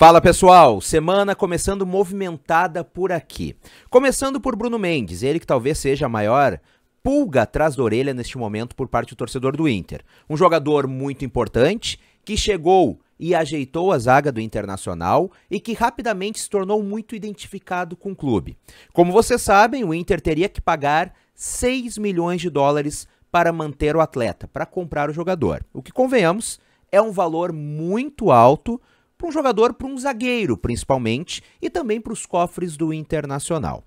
Fala pessoal, semana começando movimentada por aqui. Começando por Bruno Mendes, ele que talvez seja a maior pulga atrás da orelha neste momento por parte do torcedor do Inter. Um jogador muito importante que chegou e ajeitou a zaga do Internacional e que rapidamente se tornou muito identificado com o clube. Como vocês sabem, o Inter teria que pagar 6 milhões de dólares para manter o atleta, para comprar o jogador. O que convenhamos é um valor muito alto para um jogador, para um zagueiro principalmente, e também para os cofres do Internacional.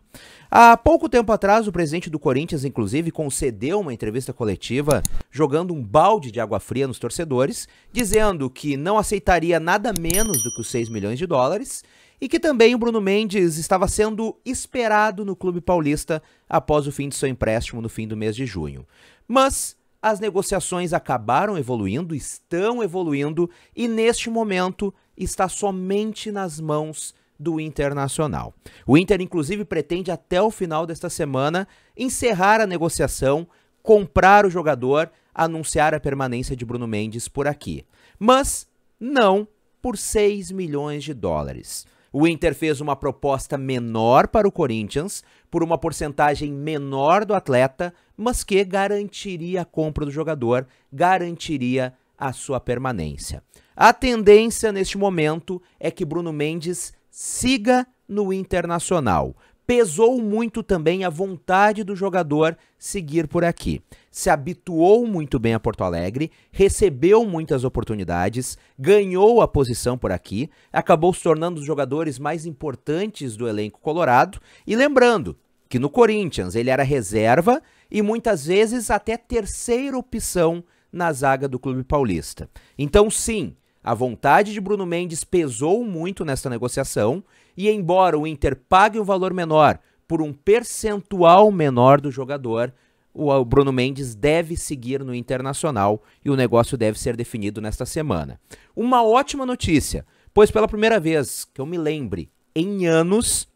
Há pouco tempo atrás, o presidente do Corinthians, inclusive, concedeu uma entrevista coletiva jogando um balde de água fria nos torcedores, dizendo que não aceitaria nada menos do que os 6 milhões de dólares e que também o Bruno Mendes estava sendo esperado no Clube Paulista após o fim de seu empréstimo no fim do mês de junho. Mas as negociações acabaram evoluindo, estão evoluindo e neste momento está somente nas mãos do Internacional. O Inter, inclusive, pretende até o final desta semana encerrar a negociação, comprar o jogador, anunciar a permanência de Bruno Mendes por aqui. Mas não por 6 milhões de dólares. O Inter fez uma proposta menor para o Corinthians, por uma porcentagem menor do atleta, mas que garantiria a compra do jogador, garantiria a sua permanência. A tendência neste momento é que Bruno Mendes siga no Internacional, pesou muito também a vontade do jogador seguir por aqui. Se habituou muito bem a Porto Alegre, recebeu muitas oportunidades, ganhou a posição por aqui, acabou se tornando um dos jogadores mais importantes do elenco colorado. E lembrando que no Corinthians ele era reserva e muitas vezes até terceira opção na zaga do Clube Paulista. Então, sim, a vontade de Bruno Mendes pesou muito nessa negociação e, embora o Inter pague o valor menor por um percentual menor do jogador, o Bruno Mendes deve seguir no Internacional e o negócio deve ser definido nesta semana. Uma ótima notícia, pois pela primeira vez que eu me lembre, em anos,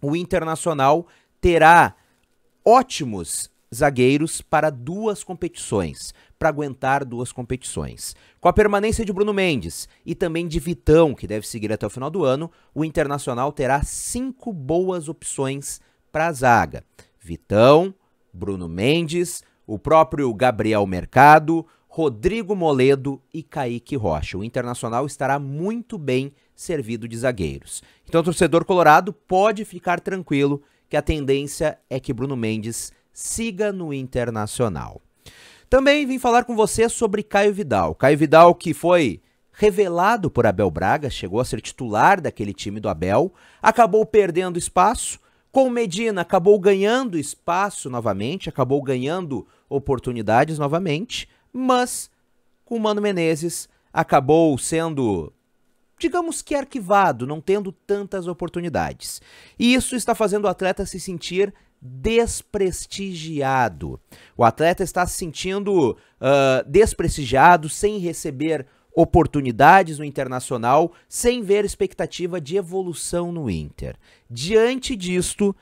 o Internacional terá ótimos zagueiros para duas competições, para aguentar duas competições. Com a permanência de Bruno Mendes e também de Vitão, que deve seguir até o final do ano, o Internacional terá cinco boas opções para a zaga: Vitão, Bruno Mendes, o próprio Gabriel Mercado, Rodrigo Moledo e Kaique Rocha. O Internacional estará muito bem servido de zagueiros. Então, o torcedor colorado pode ficar tranquilo que a tendência é que Bruno Mendes siga no Internacional. Também vim falar com você sobre Caio Vidal. Caio Vidal que foi revelado por Abel Braga, chegou a ser titular daquele time do Abel, acabou perdendo espaço. Com Medina acabou ganhando espaço novamente, acabou ganhando oportunidades novamente, mas com Mano Menezes acabou sendo digamos que arquivado, não tendo tantas oportunidades. E isso está fazendo o atleta se sentir desprestigiado. O atleta está se sentindo uh, desprestigiado, sem receber oportunidades no internacional, sem ver expectativa de evolução no Inter. Diante disto,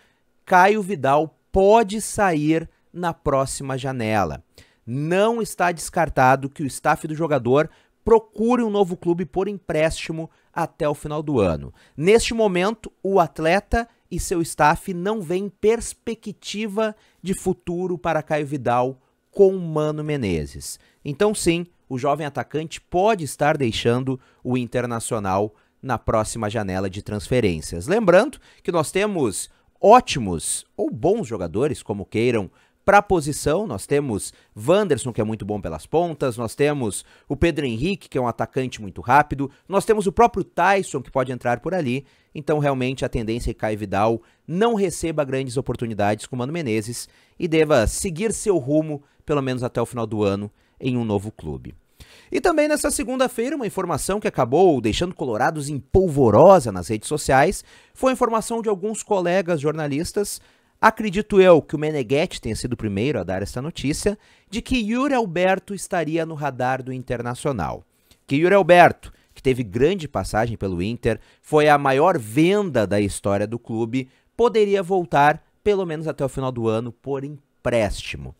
Caio Vidal pode sair na próxima janela. Não está descartado que o staff do jogador procure um novo clube por empréstimo até o final do ano. Neste momento, o atleta e seu staff não veem perspectiva de futuro para Caio Vidal com Mano Menezes. Então, sim, o jovem atacante pode estar deixando o Internacional na próxima janela de transferências. Lembrando que nós temos ótimos ou bons jogadores, como queiram para a posição. Nós temos Wanderson, que é muito bom pelas pontas, nós temos o Pedro Henrique, que é um atacante muito rápido, nós temos o próprio Tyson, que pode entrar por ali. Então, realmente, a tendência é que Caio Vidal não receba grandes oportunidades com o Mano Menezes e deva seguir seu rumo, pelo menos até o final do ano, em um novo clube. E também nessa segunda-feira, uma informação que acabou deixando Colorados em polvorosa nas redes sociais foi a informação de alguns colegas jornalistas Acredito eu que o Meneghetti tenha sido o primeiro a dar essa notícia de que Yuri Alberto estaria no radar do Internacional. Que Yuri Alberto, que teve grande passagem pelo Inter, foi a maior venda da história do clube, poderia voltar pelo menos até o final do ano por empréstimo.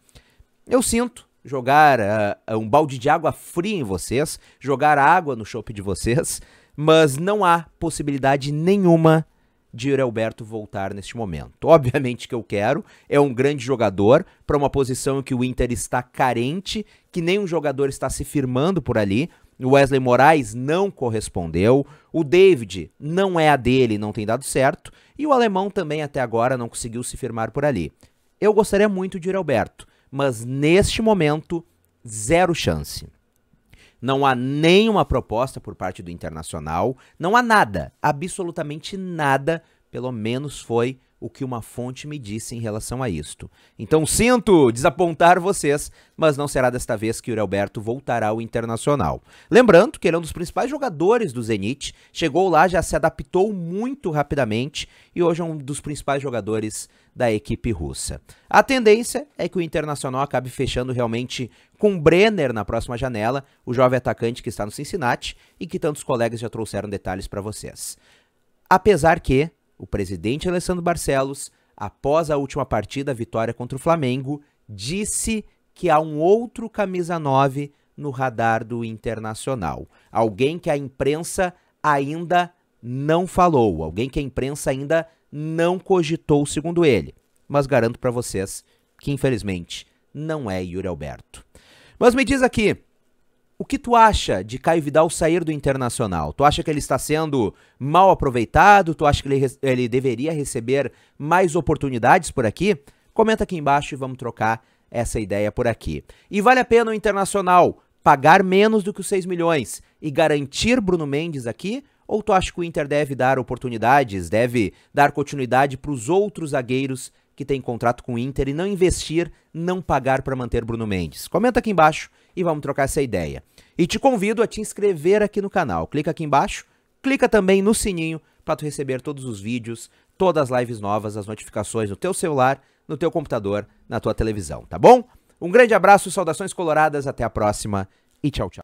Eu sinto jogar uh, um balde de água fria em vocês, jogar água no chope de vocês, mas não há possibilidade nenhuma de Alberto voltar neste momento. Obviamente que eu quero, é um grande jogador para uma posição em que o Inter está carente, que nenhum jogador está se firmando por ali. O Wesley Moraes não correspondeu, o David não é a dele, não tem dado certo, e o alemão também até agora não conseguiu se firmar por ali. Eu gostaria muito de Alberto, mas neste momento, zero chance. Não há nenhuma proposta por parte do Internacional, não há nada, absolutamente nada, pelo menos foi o que uma fonte me disse em relação a isto. Então sinto desapontar vocês, mas não será desta vez que o Alberto voltará ao Internacional. Lembrando que ele é um dos principais jogadores do Zenit, chegou lá, já se adaptou muito rapidamente e hoje é um dos principais jogadores da equipe russa. A tendência é que o Internacional acabe fechando realmente com Brenner na próxima janela, o jovem atacante que está no Cincinnati e que tantos colegas já trouxeram detalhes para vocês. Apesar que o presidente Alessandro Barcelos, após a última partida, a vitória contra o Flamengo, disse que há um outro camisa 9 no radar do Internacional. Alguém que a imprensa ainda não falou, alguém que a imprensa ainda não cogitou, segundo ele. Mas garanto para vocês que, infelizmente, não é Yuri Alberto. Mas me diz aqui, o que tu acha de Caio Vidal sair do Internacional? Tu acha que ele está sendo mal aproveitado? Tu acha que ele, ele deveria receber mais oportunidades por aqui? Comenta aqui embaixo e vamos trocar essa ideia por aqui. E vale a pena o Internacional pagar menos do que os 6 milhões e garantir Bruno Mendes aqui? Ou tu acha que o Inter deve dar oportunidades, deve dar continuidade para os outros zagueiros que têm contrato com o Inter e não investir, não pagar para manter Bruno Mendes? Comenta aqui embaixo e vamos trocar essa ideia. E te convido a te inscrever aqui no canal. Clica aqui embaixo, clica também no sininho para tu receber todos os vídeos, todas as lives novas, as notificações no teu celular, no teu computador, na tua televisão, tá bom? Um grande abraço, saudações coloradas, até a próxima e tchau, tchau.